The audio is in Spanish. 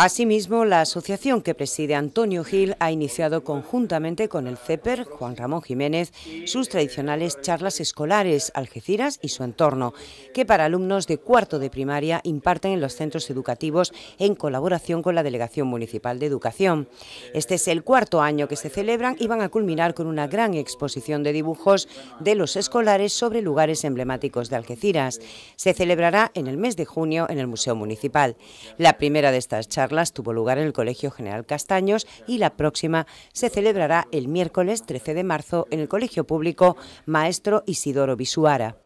Asimismo, la asociación que preside Antonio Gil ha iniciado conjuntamente con el CEPER, Juan Ramón Jiménez, sus tradicionales charlas escolares Algeciras y su entorno, que para alumnos de cuarto de primaria imparten en los centros educativos en colaboración con la Delegación Municipal de Educación. Este es el cuarto año que se celebran y van a culminar con una gran exposición de dibujos de los escolares sobre lugares emblemáticos de Algeciras. Se celebrará en el mes de junio en el Museo Municipal. La primera de estas charlas tuvo lugar en el Colegio General Castaños y la próxima se celebrará el miércoles 13 de marzo en el Colegio Público Maestro Isidoro Bisuara.